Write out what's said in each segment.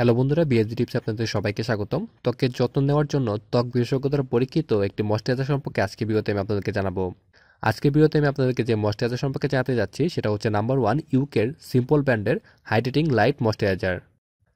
hello বন্ধুরা BSD tips আপনাদের সবাইকে স্বাগতম ত্বকের যত্ন নেওয়ার জন্য ত্বক বিশেষজ্ঞতার পরীক্ষিত একটি ময়শ্চারাইজার সম্পর্কে আজকে ভিডিওতে আমি আপনাদেরকে জানাবো আজকে ভিডিওতে আমি আপনাদেরকে যে ময়শ্চারাইজার সম্পর্কে জানাতে যাচ্ছি সেটা হচ্ছে নাম্বার ওয়ান ইউকের সিম্পল ব্র্যান্ডের হাইড্রেটিং লাইট ময়শ্চারাইজার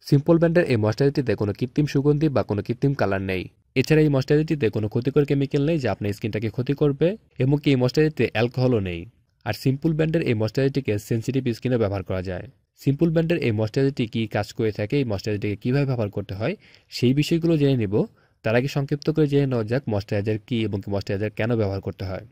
সিম্পল ব্র্যান্ডের এই ময়শ্চারাইজারটিতে কোনো কৃত্রিম সুগন্ধি বা কোনো কৃত্রিম কালার নেই এছাড়া এই ময়শ্চারাইজারটিতে কোনো ক্ষতিকর কেমিক্যাল নেই যা আপনার স্কিনটাকে ক্ষতি করবে এমনকি এই ময়শ্চারাইজারটিতে অ্যালকোহলও নেই আর সিম্পল ব্র্যান্ডের এই ময়শ্চারাইজারটিকে সেন্সিটিভ স্কিনে ব্যবহার করা যায় সিম্পল ব্র্যান্ডের এই ময়শ্চারাইজারটি কী কাজ করে থাকে এই ময়শ্চারাইজারটিকে কীভাবে ব্যবহার করতে হয় সেই বিষয়গুলো জেনে নেব তার আগে সংক্ষিপ্ত করে জেনে নেওয়া যাক ময়শ্চারাইজার কী এবং ময়শ্চারাইজার কেন ব্যবহার করতে হয়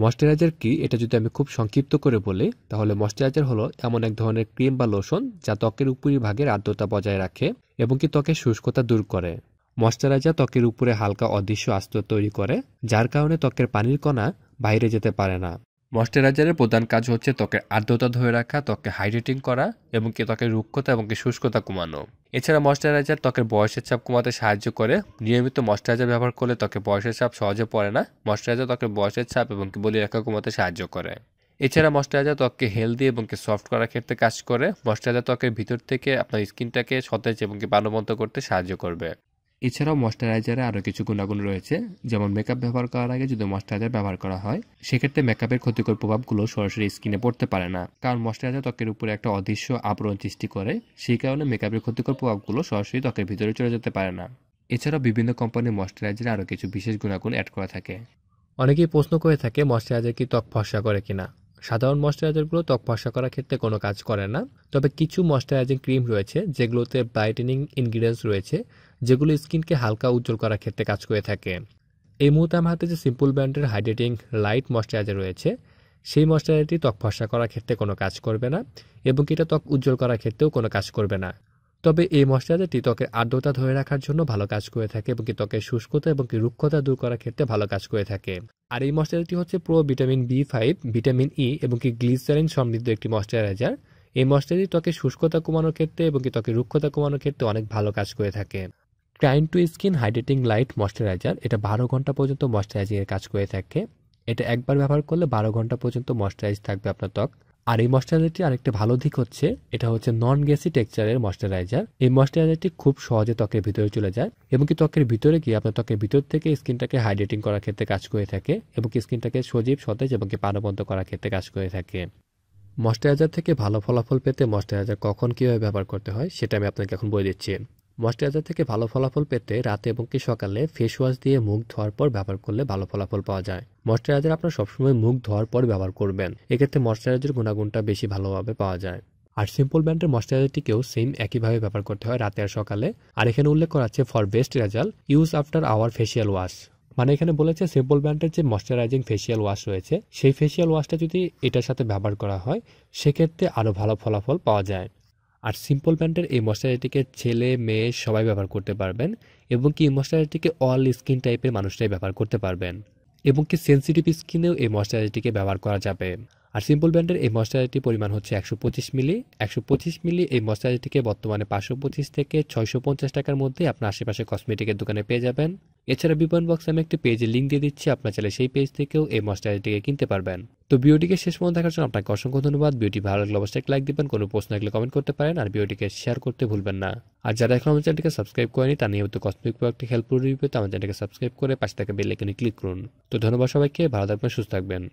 ময়শ্চারাইজার কী এটা যদি আমি খুব সংক্ষিপ্ত করে বলি তাহলে ময়শ্চারাইজার হলো এমন এক ধরনের ক্রিম বা লোশন যা ত্বকের ভাগের আর্দ্রতা বজায় রাখে এবং কি ত্বকের শুষ্কতা দূর করে ময়শ্চারাইজার ত্বকের উপরে হালকা অদৃশ্য আস্ত তৈরি করে যার কারণে ত্বকের পানির কণা বাইরে যেতে পারে না ময়শ্চারাইজারের প্রধান কাজ হচ্ছে ত্বকের আর্দ্রতা ধরে রাখা ত্বকে হাইড্রেটিং করা এবং ত্বকের রুক্ষতা এবং শুষ্কতা কমানো এছাড়া ময়শ্চারাইজার ত্বকের বয়সের চাপ কমাতে সাহায্য করে নিয়মিত ময়শ্চারাইজার ব্যবহার করলে ত্বকে বয়সের চাপ সহজে পড়ে না ময়শ্চারাইজার ত্বকের বয়সের চাপ এবং বলি রেখা কমাতে সাহায্য করে এছাড়া ময়শ্চারাইজার ত্বককে হেলদি এবং সফট করার ক্ষেত্রে কাজ করে ময়শ্চারাইজার ত্বকের ভিতর থেকে আপনার স্কিনটাকে সতেজ এবং প্রাণবন্ত করতে সাহায্য করবে এছাড়াও ময়শ্চারাইজারে আরও কিছু গুণাগুণ রয়েছে যেমন মেকআপ ব্যবহার করার আগে যদি ময়শ্চারাইজার ব্যবহার করা হয় সেক্ষেত্রে মেকআপের ক্ষতিকর প্রভাবগুলো সরাসরি স্কিনে পড়তে পারে না কারণ ময়শ্চারাইজার ত্বকের উপরে একটা অদৃশ্য আবরণ সৃষ্টি করে সেই কারণে মেকআপের ক্ষতিকর প্রভাবগুলো সরাসরি ত্বকের ভিতরে চলে যেতে পারে না এছাড়াও বিভিন্ন কোম্পানির ময়শ্চারাইজারে আরও কিছু বিশেষ গুণাগুণ অ্যাড করা থাকে অনেকেই প্রশ্ন করে থাকে ময়শ্চারাইজার কি ত্বক ফসা করে কিনা সাধারণ ময়শ্চারাইজারগুলো ত্বক ফর্সা করার ক্ষেত্রে কোনো কাজ করে না তবে কিছু ময়শ্চারাইজিং ক্রিম রয়েছে যেগুলোতে ব্রাইটেনিং ইনগ্রিডিয়েন্টস রয়েছে যেগুলো স্কিনকে হালকা উজ্জ্বল করার ক্ষেত্রে কাজ করে থাকে এই মুহূর্তে আমার হাতে যে সিম্পল ব্র্যান্ডের হাইড্রেটিং লাইট ময়শ্চারাইজার রয়েছে সেই ময়শ্চারাইজারটি ত্বক ফর্সা করার ক্ষেত্রে কোনো কাজ করবে না এবং এটা ত্বক উজ্জ্বল করার ক্ষেত্রেও কোনো কাজ করবে না তবে এই ময়শ্চারাইজারটি ত্বকের আর্দ্রতা ধরে রাখার জন্য ভালো কাজ করে থাকে এবং ত্বকের শুষ্কতা এবং রুক্ষতা দূর করার ক্ষেত্রে ভালো কাজ করে থাকে আর এই ময়শ্চারাইজারটি হচ্ছে pro vitamin B five vitamin E e এবং কি গ্লিসারিন সমৃদ্ধ একটি মশ্চারাইজার এই ময়শ্চারাইজার ত্বকের শুষ্কতা কমানোর ক্ষেত্রে এবং কি ত্বকের রুক্ষতা কমানোর ক্ষেত্রে অনেক ভালো কাজ করে থাকে ক্রাইন to skin hydrating light moisturiser এটা বারো ঘন্টা পর্যন্ত এর কাজ করে থাকে এটা একবার ব্যবহার করলে বারো ঘন্টা পর্যন্ত মশ্চারাইজ থাকবে আপনার ত্বক আর এই ময়শ্চারাইজারটি আরেকটা ভালো দিক হচ্ছে এটা হচ্ছে নন গ্যাসি টেক্সচারের ময়শ্চারাইজার এই ময়শ্চারাইজারটি খুব সহজে ত্বকের ভিতরে চলে যায় এবং কি ত্বকের ভিতরে কি আপনার ত্বকের ভিতর থেকে স্কিনটাকে হাইড্রেটিং করার ক্ষেত্রে কাজ করে থাকে এবং কি স্কিনটাকে সজীব সতেজ এবং কি প্রাণবন্ত করার ক্ষেত্রে কাজ করে থাকে ময়শ্চারাইজার থেকে ভালো ফলাফল পেতে ময়শ্চারাইজার কখন কীভাবে ব্যবহার করতে হয় সেটা আমি আপনাকে এখন বলে দিচ্ছি ময়শ্চারাইজার থেকে ভালো ফলাফল পেতে রাতে এবং কি সকালে ফেস ওয়াশ দিয়ে মুখ ধোয়ার পর ব্যবহার করলে ভালো ফলাফল পাওয়া যায় ময়শ্চারাইজার আপনার সবসময় মুখ ধোয়ার পর ব্যবহার করবেন এক্ষেত্রে ময়শ্চারাইজার গুণাগুণটা বেশি ভালোভাবে পাওয়া যায় আর সিম্পল ব্র্যান্ডের ময়শ্চারাইজারটিকেও সেম একইভাবে ব্যবহার করতে হয় রাতে আর সকালে আর এখানে উল্লেখ করা আছে for best result use after our facial wash মানে এখানে বলেছে সিম্পল ব্র্যান্ডের যে ময়শ্চারাইজিং ফেসিয়াল ওয়াশ রয়েছে সেই ফেসিয়াল ওয়াশটা যদি এটার সাথে ব্যবহার করা হয় সেক্ষেত্রে আরও ভালো ফলাফল পাওয়া যায় আর সিম্পল ব্র্যান্ডের এই ময়শ্চারাইজারটিকে ছেলে মেয়ে সবাই ব্যবহার করতে পারবেন এবং কি এই ময়শ্চারাইজারটিকে অল স্কিন টাইপের মানুষরাই ব্যবহার করতে পারবেন এবং কি সেন্সিটিভ স্কিনেও এই ময়শ্চারাইজারটিকে ব্যবহার করা যাবে আর সিম্পল ব্র্যান্ডের এই ময়শ্চারাইজারটির পরিমাণ হচ্ছে একশো পঁচিশ মিলি একশো পঁচিশ মিলি এই ময়শ্চারাইজারটিকে বর্তমানে পাঁচশো পঁচিশ থেকে ছয়শো পঞ্চাশ টাকার মধ্যে আপনার আশেপাশে কসমেটিকের দোকানে পেয়ে যাবেন এছাড়া বিপন বক্সে আমি একটি পেজে লিঙ্ক দিয়ে দিচ্ছি আপনার চাইলে সেই পেজ থেকেও এই ময়শ্চারাইজারটিকে কিনতে পারবেন তো ভিডিওটিকে শেষ পর্যন্ত দেখার জন্য আপনাকে অসংখ্য ধন্যবাদ ভিডিওটি ভালো লাগলে অবশ্যই লাইক দিবেন কোনো প্রশ্ন থাকলে কমেন্ট করতে পারেন আর ভিডিওটিকে শেয়ার করতে ভুলবেন না আর যারা এখন আমার চ্যানেলটিকে সাবস্ক্রাইব করেনি তা নিয়মিত কসমিক প্রোডাক্টটি হেল্প রিভিউ পেতে আমার চ্যানেলটিকে সাবস্ক্রাইব করে পাশে থাকা বেল আইকনে ক্লিক করুন তো ধন্যবাদ সবাইকে ভালো থাকবেন সুস্থ থাকবেন